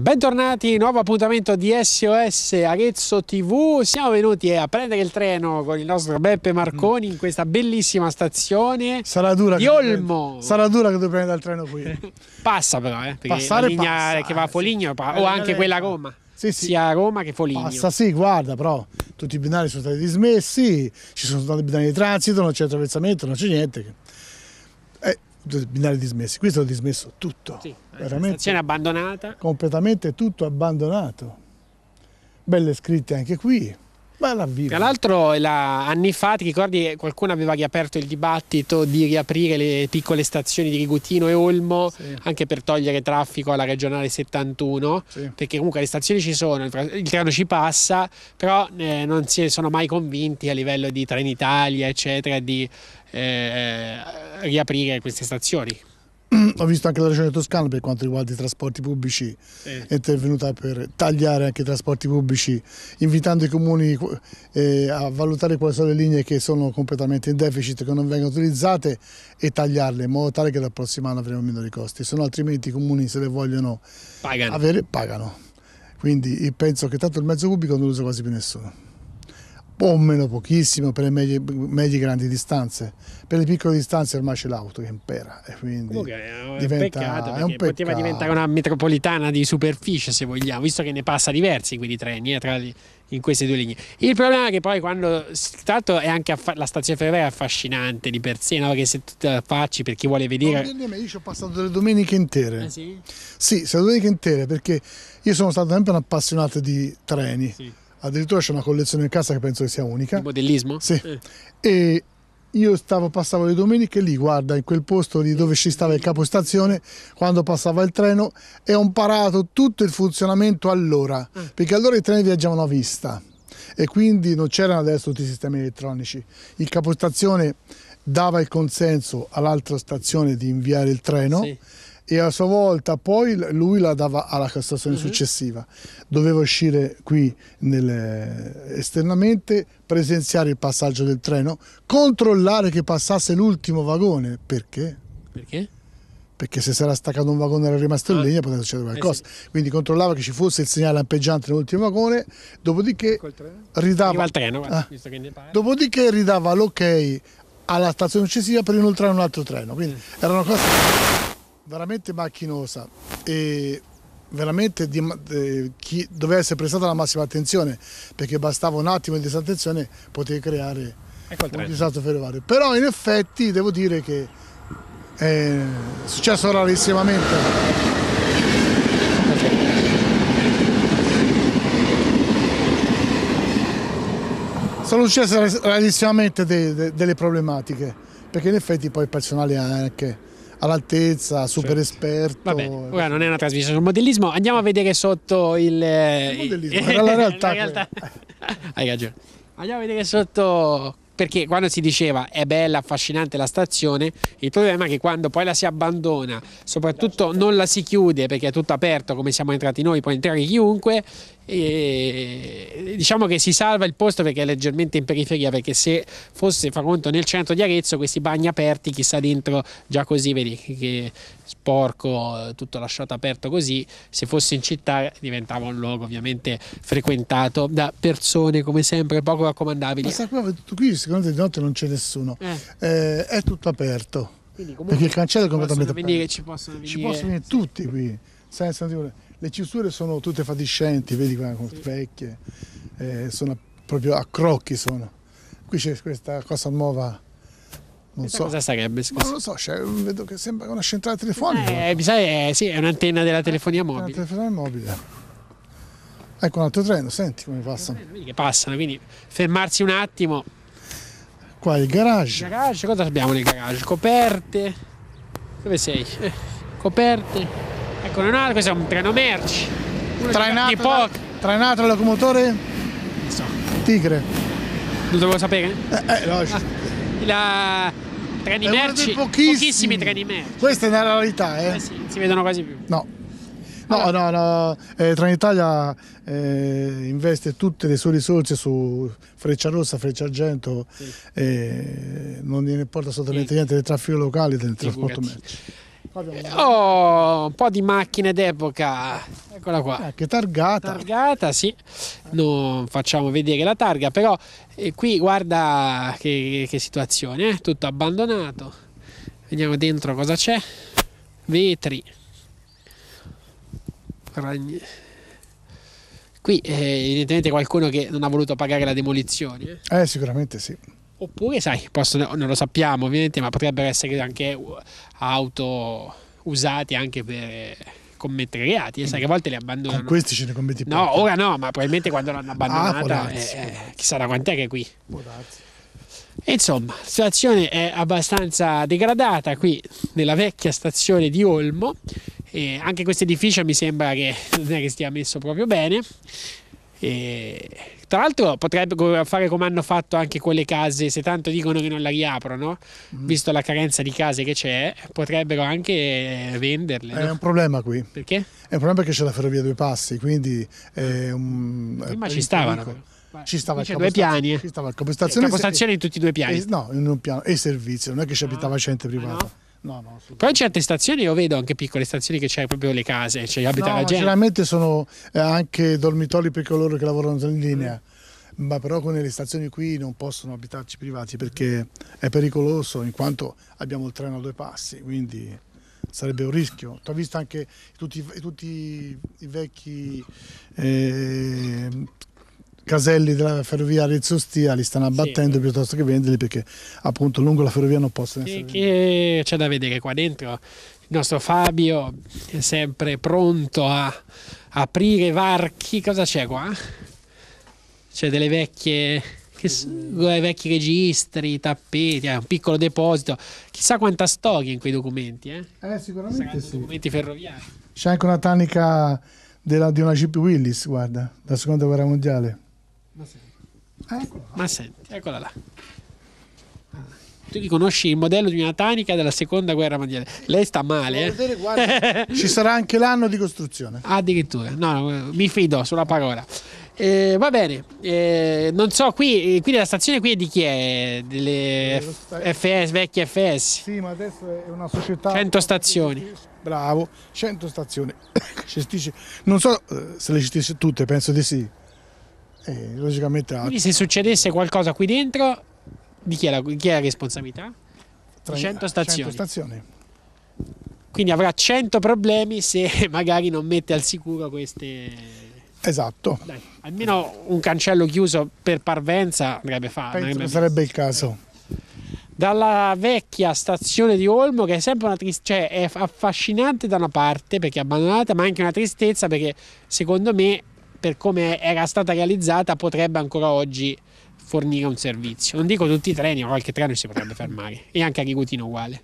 Bentornati, nuovo appuntamento di SOS Arezzo TV. Siamo venuti eh, a prendere il treno con il nostro Beppe Marconi in questa bellissima stazione sarà dura di Olmo. Prendi, sarà dura che tu prenda il treno qui. passa però, eh, Passare la linea passa, che va a eh, Foligno sì. o anche quella a Roma. Sì, sì. Sia a Roma che Foligno. Passa, sì, guarda, però tutti i binari sono stati dismessi, ci sono stati binari di transito, non c'è attraversamento, non c'è niente. Che... Eh, binari dismessi, qui sono dismesso tutto. Sì veramente abbandonata. Completamente tutto abbandonato. Belle scritte anche qui. Ma la vivo. Tra l'altro la, anni fa, ti ricordi, che qualcuno aveva riaperto il dibattito di riaprire le piccole stazioni di Rigutino e Olmo sì. anche per togliere traffico alla regionale 71, sì. perché comunque le stazioni ci sono, il, il treno ci passa, però eh, non si sono mai convinti a livello di Trenitalia, eccetera, di eh, eh riaprire queste stazioni ho visto anche la regione toscana per quanto riguarda i trasporti pubblici eh. è intervenuta per tagliare anche i trasporti pubblici invitando i comuni eh, a valutare quali sono le linee che sono completamente in deficit che non vengono utilizzate e tagliarle in modo tale che dal prossimo anno avremo meno minori costi se no altrimenti i comuni se le vogliono pagano. avere pagano quindi penso che tanto il mezzo pubblico non lo usa quasi più nessuno o meno pochissimo per le medie, medie, grandi distanze per le piccole distanze ormai c'è l'auto che impera e quindi Comunque, eh, diventa, peccato, è un peccato poteva diventare una metropolitana di superficie se vogliamo visto che ne passa diversi quindi treni eh, tra, in queste due linee il problema è che poi quando tanto è anche la stazione ferroviaria è affascinante di per sé no? che se tu la facci per chi vuole vedere no, io ci ho passato delle domeniche intere eh sì? sì, delle domeniche intere perché io sono stato sempre un appassionato di treni sì addirittura c'è una collezione in casa che penso che sia unica. Il modellismo? Sì. Eh. E io stavo, passavo le domeniche lì, guarda, in quel posto lì dove ci stava il capostazione, quando passava il treno, e ho imparato tutto il funzionamento allora, eh. perché allora i treni viaggiavano a vista e quindi non c'erano adesso tutti i sistemi elettronici. Il capostazione dava il consenso all'altra stazione di inviare il treno. Sì e a sua volta poi lui la dava alla Cassazione uh mhm. -huh. successiva. Doveva uscire qui nel, esternamente, presenziare il passaggio del treno, controllare che passasse l'ultimo vagone. Perché? Perché? Perché se si era staccato un vagone e era rimasto in ah. linea poteva succedere qualcosa. Eh sì. Quindi controllava che ci fosse il segnale lampeggiante nell'ultimo vagone, dopodiché ridava, il treno, ah, dopodiché ridava l'ok alla stazione successiva per inoltrare un altro treno. Quindi mm. era una cosa veramente macchinosa e veramente di, eh, chi, doveva essere prestata la massima attenzione perché bastava un attimo di disattenzione poteva creare ecco un disastro ferroviario. Però in effetti devo dire che eh, è successo rarissimamente. Sono successe rarissimamente de, de, delle problematiche perché in effetti poi il personale ha anche all'altezza, certo. super cioè, esperto. Vabbè, ora non è una trasmissione sul modellismo, andiamo a vedere sotto il... Eh, il modellismo, era la realtà. la realtà. Hai ragione. Andiamo a vedere sotto perché quando si diceva è bella, affascinante la stazione, il problema è che quando poi la si abbandona, soprattutto non la si chiude perché è tutto aperto come siamo entrati noi, può entrare chiunque, e diciamo che si salva il posto perché è leggermente in periferia perché se fosse fa conto nel centro di Arezzo questi bagni aperti chissà dentro già così vedi che sporco tutto lasciato aperto così se fosse in città diventava un luogo ovviamente frequentato da persone come sempre poco raccomandabili ma sta qua, qui secondo te di notte non c'è nessuno eh. Eh, è tutto aperto perché il cancello è completamente aperto venire, ci possono venire, ci possono venire tutti qui senza di le chiusure sono tutte fatiscenti, vedi qua, vecchie, eh, sono proprio a crocchi sono. Qui c'è questa cosa nuova. Non so. cosa sarebbe? Scusa. non lo so, cioè, vedo che sembra una centrale telefonica. Eh, eh, mi sa, eh, sì, è un'antenna della telefonia mobile. Una telefonia mobile. Ecco un altro treno, senti come passano. Eh, che passano, quindi fermarsi un attimo. Qua il garage. Il garage, cosa abbiamo nel garage? Coperte. Dove sei? Eh, coperte. Ecco, non ha, questo è un treno merci. Trainato, di poco. trainato il locomotore? So. Tigre. Non dovevo sapere? Eh, eh no. Ah, la... Treni merci, pochissimi. pochissimi. treni merci. Questa è una rarità, eh? eh sì, si vedono quasi più. No. No, no, no, eh, Trenitalia eh, investe tutte le sue risorse su Freccia Rossa, Freccia Argento, sì. eh, non gliene importa assolutamente niente del traffico locale e del trasporto merci. Eh, oh, un po' di macchine d'epoca, eccola qua. Eh, che targata. Targata, sì, non facciamo vedere la targa, però eh, qui guarda che, che situazione, eh? tutto abbandonato. Vediamo dentro cosa c'è. Vetri. Ragni. Qui eh, evidentemente qualcuno che non ha voluto pagare la demolizione. Eh, eh sicuramente sì. Oppure, sai, possono, non lo sappiamo ovviamente, ma potrebbero essere anche auto usate anche per eh, commettere reati. E eh, sai che a volte le abbandonano. Con questi ce ne commetti più. No, ora no, ma probabilmente quando l'hanno abbandonata, ah, eh, eh, chissà da quant'è che è qui. E insomma, la situazione è abbastanza degradata qui nella vecchia stazione di Olmo. E anche questo edificio mi sembra che non è che stia messo proprio bene. E, tra l'altro potrebbero fare come hanno fatto anche quelle case, se tanto dicono che non la riaprono, mm. visto la carenza di case che c'è, potrebbero anche venderle. È no? un problema qui. Perché? È un problema perché c'è la ferrovia a due passi, quindi... È un, Prima eh, è ci stavano. Picco ci stava c'è due piani ci stava il eh. cioè, capostazione, capostazione in tutti e due piani e, eh, no in un piano e servizio non è che ci abitava ah, gente ah, privata no? No, no, Poi certe stazioni io vedo anche piccole stazioni che c'è proprio le case, cioè abita no, la gente. Generalmente sono eh, anche dormitori per coloro che lavorano in linea. Mm ma però con le stazioni qui non possono abitarci privati perché è pericoloso in quanto abbiamo il treno a due passi, quindi sarebbe un rischio. Tu hai visto anche tutti, tutti i vecchi eh, caselli della ferrovia Arezzo-Stia li stanno abbattendo sì, piuttosto che venderli perché appunto lungo la ferrovia non possono essere che, che c'è da vedere qua dentro il nostro Fabio è sempre pronto a aprire varchi cosa c'è qua? c'è delle vecchie che, vecchi registri, tappeti, eh, un piccolo deposito, chissà quanta storia in quei documenti. Eh, eh sicuramente Saranno sì. Documenti ferroviari. C'è anche una tannica della, di una Jeep Willis, guarda, la seconda guerra mondiale. Ma senti. eccola là. Ah tu riconosci il modello di una tanica della seconda guerra mondiale. Lei sta male. Eh? Vedere, guarda, ci sarà anche l'anno di costruzione. Ah, addirittura, no, mi fido sulla parola. Eh, va bene, eh, non so, qui, qui la stazione qui è di chi è? Delle FS, vecchie FS? Sì, ma adesso è una società... 100 stazioni. Bravo, 100 stazioni. non so eh, se le gestisce tutte, penso di sì e eh, logicamente... Ha... Quindi se succedesse qualcosa qui dentro, di chi è la, chi è la responsabilità? 100 stazioni. 100 stazioni. Quindi avrà 100 problemi se magari non mette al sicuro queste... Esatto. Dai, almeno un cancello chiuso per parvenza andrebbe fatto. sarebbe il caso. Dalla vecchia stazione di Olmo, che è sempre una tristezza, cioè è affascinante da una parte perché è abbandonata, ma anche una tristezza perché secondo me per come era stata realizzata potrebbe ancora oggi fornire un servizio. Non dico tutti i treni, ma qualche treno si potrebbe fermare e anche a Rigutino uguale.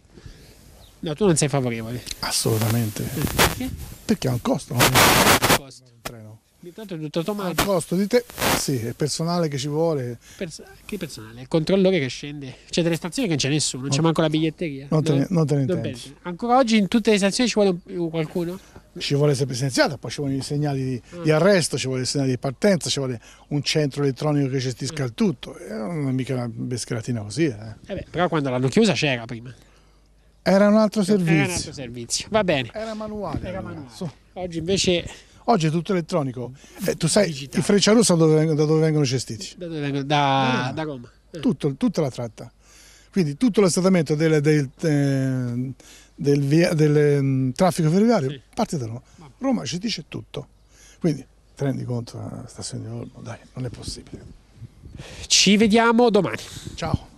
No, tu non sei favorevole. Assolutamente. Eh, perché? Perché ha un costo. Ha costo. Un treno. Intanto è tutto automatico. Al costo di te, sì, è personale che ci vuole. Pers- che personale? Il controllore che scende. C'è cioè, delle stazioni che non c'è nessuno, non c'è manco la biglietteria. Non te ne, non te ne Ancora oggi in tutte le stazioni ci vuole qualcuno? Ci vuole sempre presenziata, poi ci vogliono i segnali di, di, mm. arresto, ci vuole il segnale di partenza, ci vuole un centro elettronico che gestisca mm. il tutto. Eh, non è mica una bescratina così. Eh. Eh beh, però quando l'hanno chiusa c'era prima. Era un altro servizio. Era un altro servizio, va bene. Era manuale. Era manuale. So. Oggi invece Oggi è tutto elettronico. Eh, tu sai Digitale. i Frecciarossa da, da dove vengono gestiti? Da, vengono? da, da Gomma. Eh. Tutto, tutta la tratta. Quindi tutto l'estatamento del, del, eh, del, via, del um, traffico ferroviario sì. parte da Roma. Roma ci dice tutto. Quindi ti conto la eh, stazione di Olmo, dai, non è possibile. Ci vediamo domani. Ciao.